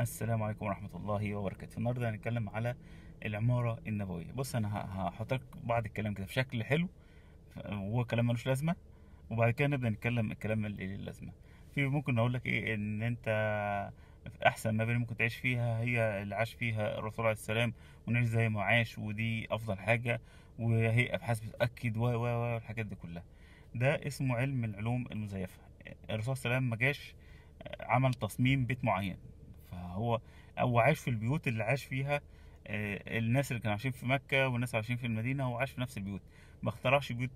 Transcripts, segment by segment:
السلام عليكم ورحمة الله وبركاته النهاردة هنتكلم على العمارة النبوية بص أنا هحط لك بعض الكلام كده بشكل حلو وهو كلام ملوش لازمة وبعد كده نبدأ نتكلم الكلام اللي ليه لازمة في ممكن أقول لك إيه إن أنت أحسن مباني ممكن تعيش فيها هي اللي عاش فيها الرسول عليه السلام ونعيش زي ما عاش ودي أفضل حاجة وهي أبحاث بتأكد و و والحاجات دي كلها ده اسمه علم العلوم المزيفة الرسول عليه السلام ما جاش عمل تصميم بيت معين هو هو عاش في البيوت اللي عاش فيها آه، الناس اللي كانوا عايشين في مكة والناس اللي عايشين في المدينة هو عاش في نفس البيوت ما اخترعش بيوت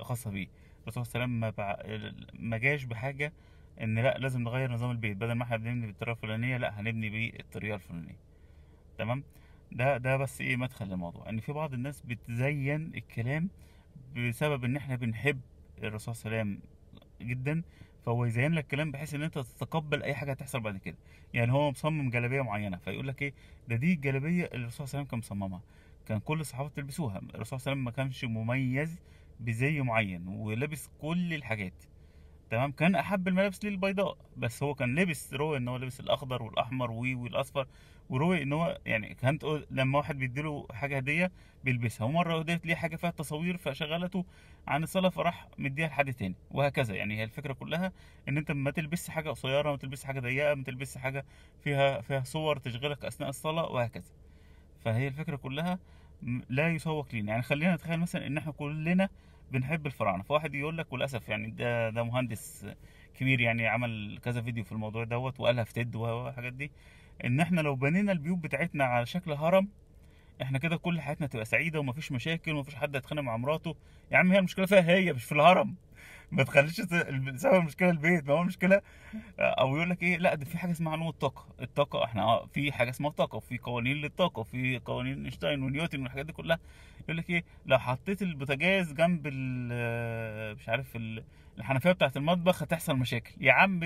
خاصة بيه الرسول صلى الله عليه وسلم ما جاش بحاجة ان لا لازم نغير نظام البيت بدل ما احنا بنبني بالطريقة الفلانية لا هنبني بالطريقة الفلانية تمام ده ده بس ايه مدخل للموضوع ان في بعض الناس بتزين الكلام بسبب ان احنا بنحب الرسول صلى الله عليه وسلم جدا فهو يزين لك الكلام بحيث ان انت تتقبل اي حاجه هتحصل بعد كده يعني هو مصمم جلابيه معينه فيقول لك ايه ده دي الجلابيه اللي الرسول صلى الله عليه وسلم كان مصممها كان كل الصحابه تلبسوها الرسول صلى الله عليه وسلم ما كانش مميز بزي معين ولابس كل الحاجات تمام كان احب الملابس ليه البيضاء بس هو كان لابس روي ان هو لابس الاخضر والاحمر وي والاصفر وروي ان هو يعني كانت لما واحد بيديله حاجه هديه بيلبسها ومره هديت ليه حاجه فيها تصاوير فشغلته عن الصلاه فراح مديها لحد تاني وهكذا يعني هي الفكره كلها ان انت ما تلبسش حاجه قصيره ما تلبسش حاجه ضيقه ما تلبسش حاجه فيها فيها صور تشغلك اثناء الصلاه وهكذا فهي الفكره كلها لا يسوق لينا يعني خلينا نتخيل مثلا ان احنا كلنا بنحب الفراعنه فواحد يقول لك وللاسف يعني ده ده مهندس كبير يعني عمل كذا فيديو في الموضوع دوت وقالها في تيد والحاجات دي ان احنا لو بنينا البيوت بتاعتنا على شكل هرم احنا كده كل حياتنا تبقى سعيده ومفيش مشاكل ومفيش حد هيتخانق مع مراته يا عم هي المشكله فيها هي مش في الهرم ما تخليش سبب المشكله البيت ما هو المشكله آه، او يقول لك ايه لا ده في حاجه اسمها علوم الطاقه الطاقه احنا اه في حاجه اسمها طاقه في قوانين للطاقه في قوانين اينشتاين ونيوتن والحاجات دي كلها يقول لك ايه لو حطيت البوتاجاز جنب آه، مش عارف الحنفيه بتاعت المطبخ هتحصل مشاكل يا عم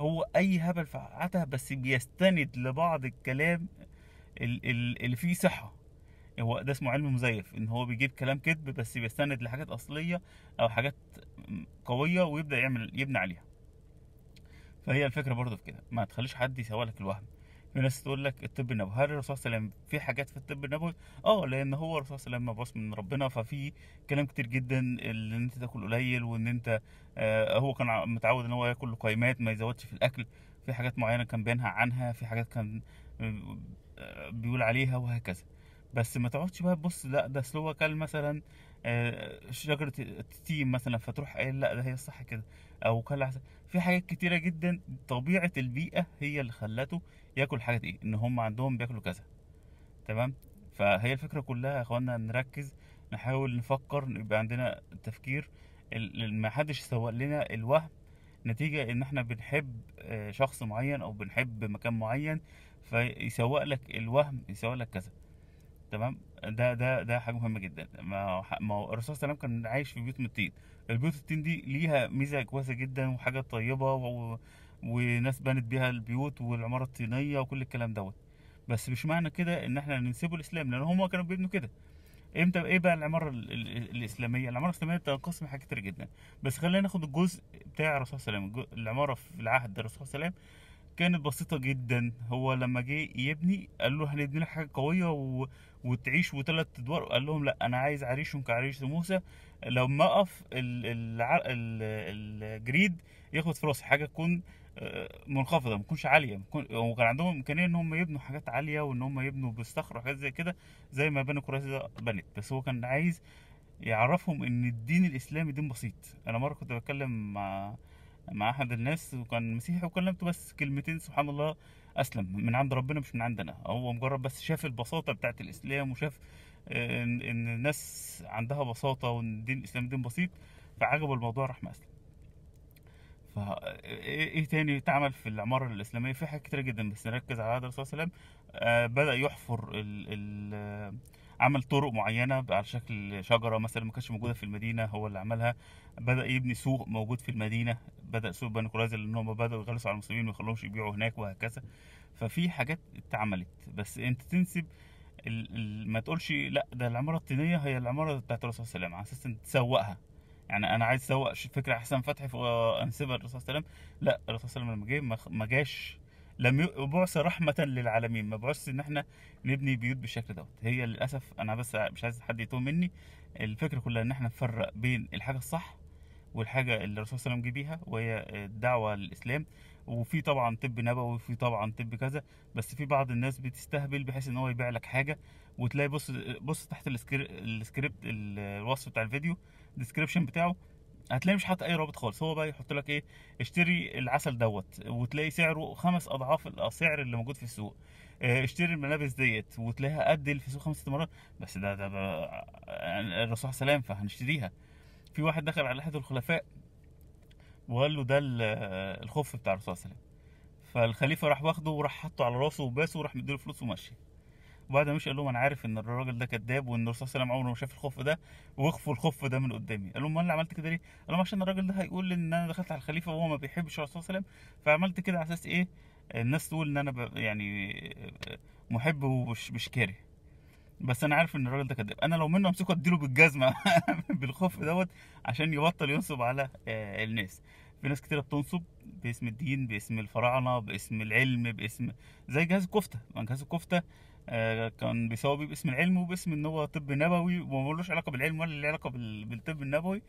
هو اي هبل في بس بيستند لبعض الكلام اللي فيه صحه هو ده اسمه علم مزيف ان هو بيجيب كلام كذب بس بيستند لحاجات اصليه او حاجات قويه ويبدا يعمل يبني عليها فهي الفكره برضو في كده ما تخليش حد يسوالك الوهم في ناس تقول لك الطب النبوي هل الرسول صلى الله عليه وسلم في حاجات في الطب النبوي اه لان هو الرسول صلى الله عليه وسلم من ربنا ففي كلام كتير جدا ان انت تاكل قليل وان انت آه هو كان متعود ان هو ياكل قيمات ما يزودش في الاكل في حاجات معينه كان بينهى عنها في حاجات كان آه، بيقول عليها وهكذا بس ما تقعدش بقى تبص لا ده اصل هو كل مثلا آه، شجره التيم مثلا فتروح قايل لا ده هي الصح كده او كل حاجة في حاجات كتيره جدا طبيعه البيئه هي اللي خلته ياكل حاجه ايه ان هم عندهم بياكلوا كذا تمام فهي الفكره كلها يا اخوانا نركز نحاول نفكر يبقى عندنا تفكير ما حدش سوق لنا الوهم نتيجة ان احنا بنحب آه، شخص معين او بنحب مكان معين فيسوق لك الوهم يسوق لك كذا تمام ده ده ده حاجه مهمه جدا ما ما الرسول صلى الله عليه وسلم كان عايش في بيوت من الطين البيوت الطين دي ليها ميزه كويسه جدا وحاجه طيبه و... وناس بنت بيها البيوت والعماره الطينيه وكل الكلام دوت بس مش معنى كده ان احنا ننسبه الاسلام لان هم كانوا بيبنوا كده امتى ايه بقى العماره الاسلاميه العماره الاسلاميه بتنقسم حاجات كتير جدا بس خلينا ناخد الجزء بتاع الرسول صلى الله عليه وسلم العماره في العهد الرسول صلى الله عليه وسلم كانت بسيطة جدا هو لما جه يبني قال له هنبني لك حاجة قوية و... وتعيش وثلاث ادوار قال لهم لا انا عايز عريشهم كعريش موسى لما اقف ال... ال... ال... الجريد ياخد في راسي حاجة تكون آه، منخفضه ما تكونش عاليه وكان عندهم امكانيه ان هم يبنوا حاجات عاليه وان هم يبنوا بالصخر وحاجات زي كده زي ما بني قريظه بنت بس هو كان عايز يعرفهم ان الدين الاسلامي دين بسيط انا مره كنت بتكلم مع مع احد الناس وكان مسيحي وكلمته بس كلمتين سبحان الله اسلم من عند ربنا مش من عندنا هو مجرد بس شاف البساطه بتاعت الاسلام وشاف آه، ان ان الناس عندها بساطه وان الدين الاسلام دين بسيط فعجبه الموضوع راح فا آه، إيه،, ايه تاني اتعمل في العمارة الإسلامية في حاجات كتيرة جدا بس نركز على هذا الرسول صلى الله عليه وسلم آه، بدأ يحفر ال ال عمل طرق معينه على شكل شجره مثلا ما كانتش موجوده في المدينه هو اللي عملها بدا يبني سوق موجود في المدينه بدا سوق بني قريظه لان هم بداوا يغلسوا على المسلمين ما يخلوهمش يبيعوا هناك وهكذا ففي حاجات اتعملت بس انت تنسب ما تقولش لا ده العماره الطينيه هي العماره بتاعت الرسول صلى الله عليه وسلم على اساس ان تسوقها يعني انا عايز اسوق فكره احسن فتحي فانسبها للرسول صلى الله عليه وسلم لا الرسول صلى الله عليه وسلم لما جه ما جاش لم يبعث رحمه للعالمين ما بعثش ان احنا نبني بيوت بالشكل دوت هي للاسف انا بس مش عايز حد يتوه مني الفكره كلها ان احنا نفرق بين الحاجه الصح والحاجه اللي الرسول صلى الله عليه وسلم جه بيها وهي الدعوه للاسلام وفي طبعا طب نبوي وفي طبعا طب كذا بس في بعض الناس بتستهبل بحيث ان هو يبيع لك حاجه وتلاقي بص بص تحت السكريبت الوصف بتاع الفيديو الديسكريبشن بتاعه هتلاقي مش حاطط اي رابط خالص هو بقى يحط لك ايه اشتري العسل دوت وتلاقي سعره خمس اضعاف السعر آه، اللي موجود في السوق آه، اشتري الملابس ديت وتلاقيها قد في السوق خمس مرات بس ده ده آه، الرسول سلام فهنشتريها في واحد دخل على احد الخلفاء وقال له ده الخف بتاع الرسول صلى الله عليه وسلم فالخليفه راح واخده وراح حاطه على راسه وباسه وراح مديله فلوس ومشي وبعد ما مشي قال لهم انا عارف ان الراجل ده كذاب وان الرسول صلى الله عليه وسلم عمره ما شاف الخوف ده واخفوا الخوف ده من قدامي قال لهم انا عملت كده ليه؟ قال لهم عشان الراجل ده هيقول ان انا دخلت على الخليفه وهو ما بيحبش الرسول صلى الله عليه وسلم فعملت كده على اساس ايه الناس تقول ان انا ب... يعني محب ومش مش كاره بس انا عارف ان الراجل ده كذاب انا لو منه امسكه اديله بالجزمه بالخوف دوت عشان يبطل ينصب على آه، الناس في ناس كتيرة بتنصب باسم الدين باسم الفراعنة باسم العلم باسم زي جهاز الكفتة يعني جهاز الكفتة آه، كان بيساوي بيه باسم العلم وباسم ان هو طب نبوي وملوش علاقة بالعلم ولا له علاقة بالطب النبوي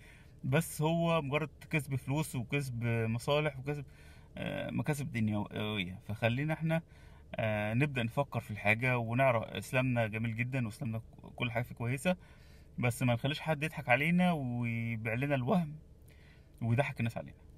بس هو مجرد كسب فلوس وكسب مصالح وكسب آه، مكاسب دنيوية فخلينا احنا آه، نبدأ نفكر في الحاجة ونعرف اسلامنا جميل جدا واسلامنا كل حاجة فيه كويسة بس ما نخليش حد يضحك علينا ويبيع لنا الوهم ويضحك الناس علينا